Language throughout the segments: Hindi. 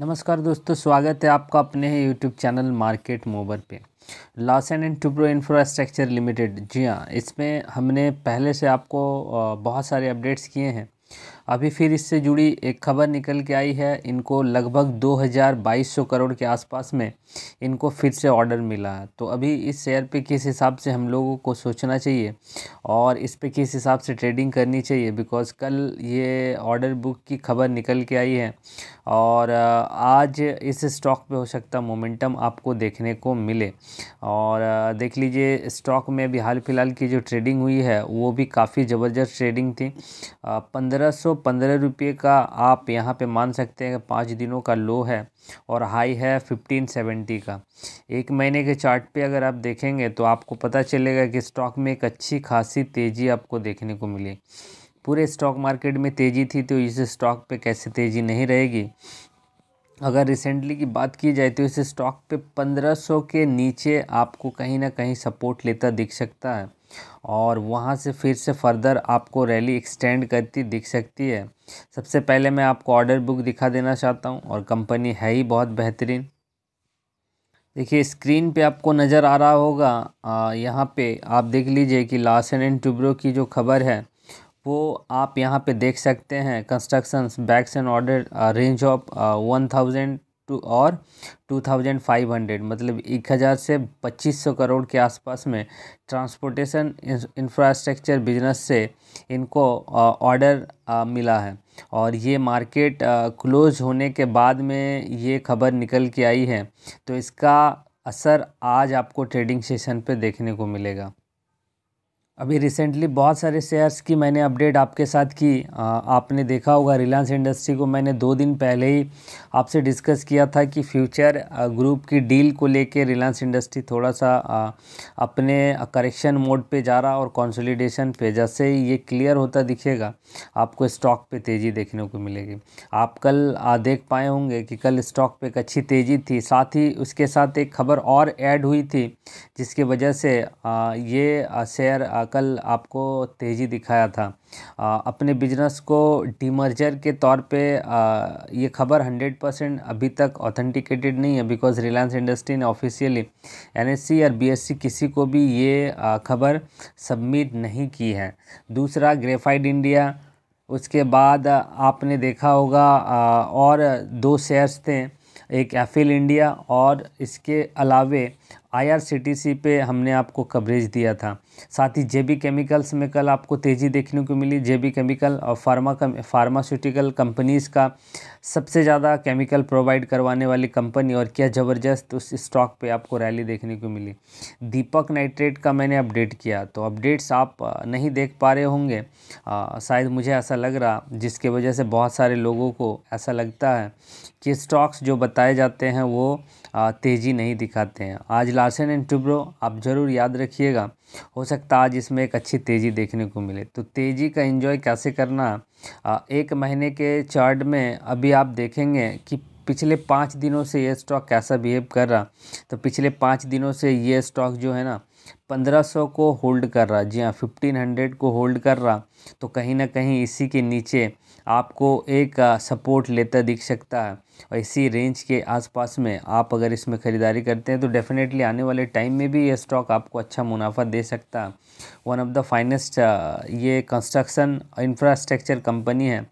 नमस्कार दोस्तों स्वागत है आपका अपने यूट्यूब चैनल मार्केट मोबर पे Larsen and Toubro infrastructure limited जी हाँ इसमें हमने पहले से आपको बहुत सारे अपडेट्स किए हैं अभी फिर इससे जुड़ी एक खबर निकल के आई है इनको लगभग दो हज़ार बाईस सौ करोड़ के आसपास में इनको फिर से ऑर्डर मिला तो अभी इस शेयर पे किस हिसाब से हम लोगों को सोचना चाहिए और इस पे किस हिसाब से ट्रेडिंग करनी चाहिए बिकॉज़ कल ये ऑर्डर बुक की खबर निकल के आई है और आज इस स्टॉक पे हो सकता मोमेंटम आपको देखने को मिले और देख लीजिए स्टॉक में अभी हाल फिलहाल की जो ट्रेडिंग हुई है वो भी काफ़ी ज़बरदस्त ट्रेडिंग थी पंद्रह सौ पंद्रह रुपये का आप यहाँ पे मान सकते हैं पाँच दिनों का लो है और हाई है फिफ्टीन सेवेंटी का एक महीने के चार्ट पे अगर आप देखेंगे तो आपको पता चलेगा कि स्टॉक में एक अच्छी खासी तेज़ी आपको देखने को मिली पूरे स्टॉक मार्केट में तेज़ी थी तो इस स्टॉक पर कैसे तेज़ी नहीं रहेगी अगर रिसेंटली की बात की जाए तो इस स्टॉक पे 1500 के नीचे आपको कहीं ना कहीं सपोर्ट लेता दिख सकता है और वहाँ से फिर से फर्दर आपको रैली एक्सटेंड करती दिख सकती है सबसे पहले मैं आपको ऑर्डर बुक दिखा देना चाहता हूँ और कंपनी है ही बहुत बेहतरीन देखिए स्क्रीन पे आपको नज़र आ रहा होगा यहाँ पे आप देख लीजिए कि लार्सन एंड टुब्रो की जो खबर है वो आप यहाँ पे देख सकते हैं constructions bags and order range of one thousand two और टू थाउजेंड फाइव हंड्रेड मतलब एक हज़ार से पच्चीस सौ करोड़ के आसपास में ट्रांसपोर्टेशन इंफ्रास्ट्रक्चर बिजनेस से इनको ऑर्डर मिला है और ये मार्केट क्लोज होने के बाद में ये खबर निकल के आई है तो इसका असर आज आपको ट्रेडिंग सेशन पे देखने को मिलेगा अभी रिसेंटली बहुत सारे शेयर्स की मैंने अपडेट आपके साथ की आ, आपने देखा होगा रिलायंस इंडस्ट्री को मैंने दो दिन पहले ही आपसे डिस्कस किया था कि फ्यूचर ग्रुप की डील को लेके रिलायंस इंडस्ट्री थोड़ा सा आ, अपने करेक्शन मोड पे जा रहा और कंसोलिडेशन पे जैसे ये क्लियर होता दिखेगा आपको स्टॉक पे तेज़ी देखने को मिलेगी आप कल आ, देख पाए होंगे कि कल स्टॉक पर एक अच्छी तेज़ी थी साथ ही उसके साथ एक खबर और ऐड हुई थी जिसकी वजह से ये शेयर कल आपको तेज़ी दिखाया था आ, अपने बिजनेस को डीमर्जर के तौर पे आ, ये खबर 100 परसेंट अभी तक ऑथेंटिकेटेड नहीं है बिकॉज रिलायंस इंडस्ट्री ने ऑफिशियली एनएससी और बीएससी किसी को भी ये खबर सबमिट नहीं की है दूसरा ग्रेफाइड इंडिया उसके बाद आपने देखा होगा आ, और दो शेयर्स थे एक एफिल इंडिया और इसके अलावे आईआरसीटीसी पे हमने आपको कवरेज दिया था साथ ही जेबी केमिकल्स में कल आपको तेज़ी देखने को मिली जेबी केमिकल और फार्मा फार्मास्यूटिकल कंपनीज़ का सबसे ज़्यादा केमिकल प्रोवाइड करवाने वाली कंपनी और क्या ज़बरदस्त उस स्टॉक पे आपको रैली देखने को मिली दीपक नाइट्रेट का मैंने अपडेट किया तो अपडेट्स आप नहीं देख पा रहे होंगे शायद मुझे ऐसा लग रहा जिसके वजह से बहुत सारे लोगों को ऐसा लगता है कि स्टॉक्स जो बताए जाते हैं वो तेज़ी नहीं दिखाते हैं आज लार्सन एंड टुब्रो आप ज़रूर याद रखिएगा हो सकता आज इसमें एक अच्छी तेज़ी देखने को मिले तो तेज़ी का एंजॉय कैसे करना एक महीने के चार्ट में अभी आप देखेंगे कि पिछले पाँच दिनों से ये स्टॉक कैसा बिहेव कर रहा तो पिछले पाँच दिनों से ये स्टॉक जो है ना पंद्रह सौ को होल्ड कर रहा जी हाँ फिफ्टीन हंड्रेड को होल्ड कर रहा तो कहीं ना कहीं इसी के नीचे आपको एक सपोर्ट लेता दिख सकता है और इसी रेंज के आसपास में आप अगर इसमें ख़रीदारी करते हैं तो डेफ़िनेटली आने वाले टाइम में भी ये स्टॉक आपको अच्छा मुनाफा दे सकता है वन ऑफ द फाइनेस्ट ये कंस्ट्रक्शन इंफ्रास्ट्रक्चर कंपनी है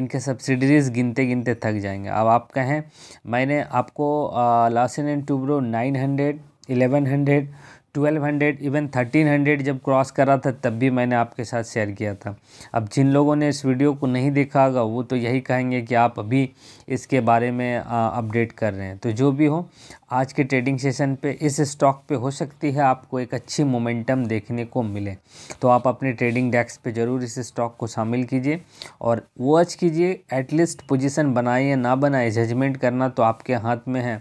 इनके सब्सिडरीज गिनते गिनते थक जाएंगे अब आप कहें मैंने आपको Larsen and Toubro nine hundred eleven hundred twelve hundred even thirteen hundred जब क्रॉस करा था तब भी मैंने आपके साथ शेयर किया था अब जिन लोगों ने इस वीडियो को नहीं देखा होगा वो तो यही कहेंगे कि आप अभी इसके बारे में अपडेट कर रहे हैं तो जो भी हो आज के ट्रेडिंग सेशन पे इस स्टॉक पे हो सकती है आपको एक अच्छी मोमेंटम देखने को मिले तो आप अपने ट्रेडिंग डेस्क पर ज़रूर इस स्टॉक को शामिल कीजिए और वॉच कीजिए एटलीस्ट पोजिशन बनाए या ना बनाए जजमेंट करना तो आपके हाथ में है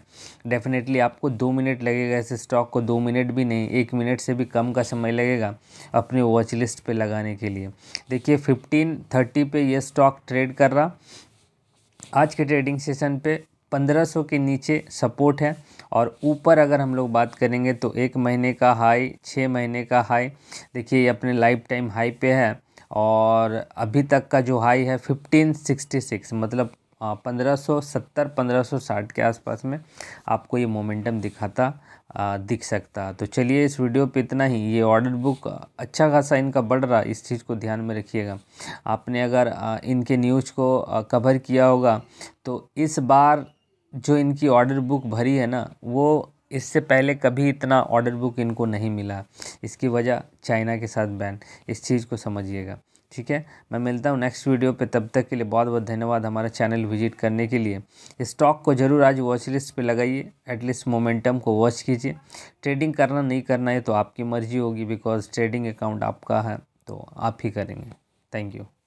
डेफिनेटली आपको दो मिनट लगेगा इस स्टॉक को दो मिनट भी नहीं नहीं एक मिनट से भी कम का समय लगेगा अपने वॉच लिस्ट पर लगाने के लिए देखिए फिफ्टीन थर्टी पे यह स्टॉक ट्रेड कर रहा आज के ट्रेडिंग सेशन पे 1500 के नीचे सपोर्ट है और ऊपर अगर हम लोग बात करेंगे तो एक महीने का हाई छः महीने का हाई देखिए ये अपने लाइफ टाइम हाई पे है और अभी तक का जो हाई है 1566 मतलब पंद्रह सौ सत्तर पंद्रह सौ साठ के आसपास में आपको ये मोमेंटम दिखाता आ, दिख सकता तो चलिए इस वीडियो पे इतना ही ये ऑर्डर बुक अच्छा खासा इनका बढ़ रहा इस चीज़ को ध्यान में रखिएगा आपने अगर आ, इनके न्यूज़ को आ, कवर किया होगा तो इस बार जो इनकी ऑर्डर बुक भरी है ना वो इससे पहले कभी इतना ऑर्डर बुक इनको नहीं मिला इसकी वजह चाइना के साथ बैन इस चीज़ को समझिएगा ठीक है मैं मिलता हूँ नेक्स्ट वीडियो पे तब तक के लिए बहुत बहुत धन्यवाद हमारा चैनल विजिट करने के लिए स्टॉक को जरूर आज वॉच लिस्ट पर लगाइए एटलीस्ट मोमेंटम को वॉच कीजिए ट्रेडिंग करना नहीं करना है तो आपकी मर्जी होगी बिकॉज ट्रेडिंग अकाउंट आपका है तो आप ही करेंगे थैंक यू